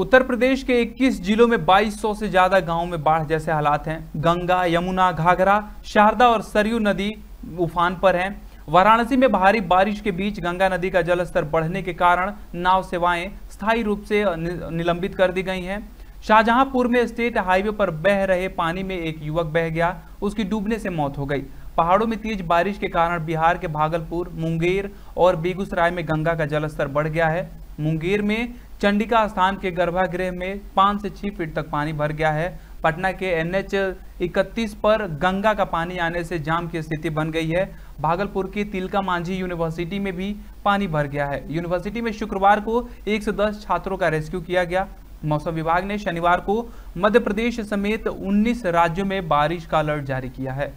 उत्तर प्रदेश के 21 जिलों में 2200 से ज्यादा गांवों में बाढ़ जैसे हालात हैं गंगा यमुना घाघरा शारदा और सरयू नदी उफान पर हैं वाराणसी में भारी बारिश के बीच गंगा नदी का जलस्तर बढ़ने के कारण नाव सेवाएं स्थायी रूप से निलंबित कर दी गई हैं शाहजहांपुर में स्टेट हाईवे पर बह रहे पानी में एक युवक बह गया उसकी डूबने से मौत हो गई पहाड़ों में तेज बारिश के कारण बिहार के भागलपुर मुंगेर और बेगूसराय में गंगा का जलस्तर बढ़ गया है मुंगेर में चंडिका स्थान के गर्भागृह में पाँच से छः फीट तक पानी भर गया है पटना के एन एच इकतीस पर गंगा का पानी आने से जाम की स्थिति बन गई है भागलपुर की तिलका मांझी यूनिवर्सिटी में भी पानी भर गया है यूनिवर्सिटी में शुक्रवार को एक से दस छात्रों का रेस्क्यू किया गया मौसम विभाग ने शनिवार को मध्य प्रदेश समेत 19 राज्यों में बारिश का अलर्ट जारी किया है